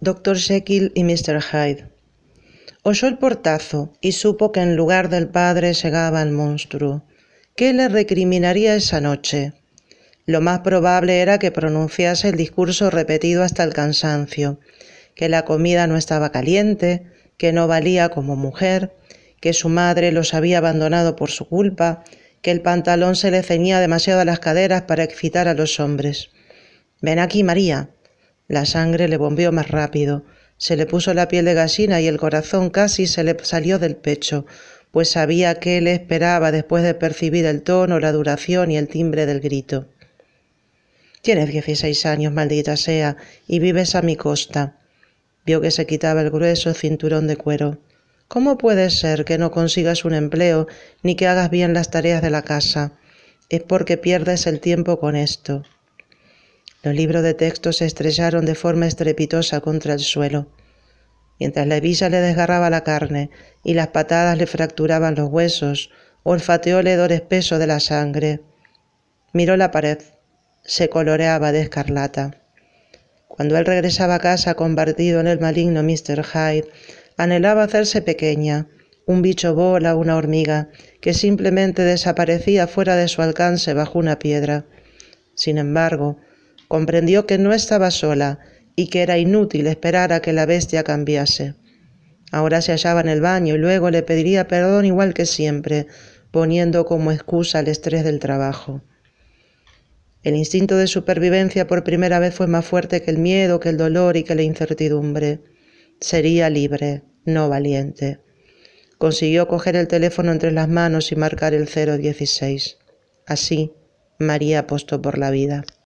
Dr. Jekyll y Mr. Hyde. Oyó el portazo y supo que en lugar del padre llegaba el monstruo. ¿Qué le recriminaría esa noche? Lo más probable era que pronunciase el discurso repetido hasta el cansancio, que la comida no estaba caliente, que no valía como mujer, que su madre los había abandonado por su culpa, que el pantalón se le ceñía demasiado a las caderas para excitar a los hombres. Ven aquí, María, la sangre le bombeó más rápido, se le puso la piel de gallina y el corazón casi se le salió del pecho, pues sabía qué le esperaba después de percibir el tono, la duración y el timbre del grito. Tienes dieciséis años, maldita sea, y vives a mi costa. Vio que se quitaba el grueso cinturón de cuero. ¿Cómo puede ser que no consigas un empleo ni que hagas bien las tareas de la casa? Es porque pierdes el tiempo con esto. Los libros de texto se estrellaron de forma estrepitosa contra el suelo. Mientras la hebilla le desgarraba la carne y las patadas le fracturaban los huesos, olfateó el hedor espeso de la sangre. Miró la pared. Se coloreaba de escarlata. Cuando él regresaba a casa convertido en el maligno Mr. Hyde, anhelaba hacerse pequeña, un bicho bola, una hormiga, que simplemente desaparecía fuera de su alcance bajo una piedra. Sin embargo, comprendió que no estaba sola y que era inútil esperar a que la bestia cambiase. Ahora se hallaba en el baño y luego le pediría perdón igual que siempre, poniendo como excusa el estrés del trabajo. El instinto de supervivencia por primera vez fue más fuerte que el miedo, que el dolor y que la incertidumbre. Sería libre, no valiente. Consiguió coger el teléfono entre las manos y marcar el 016. Así, María apostó por la vida.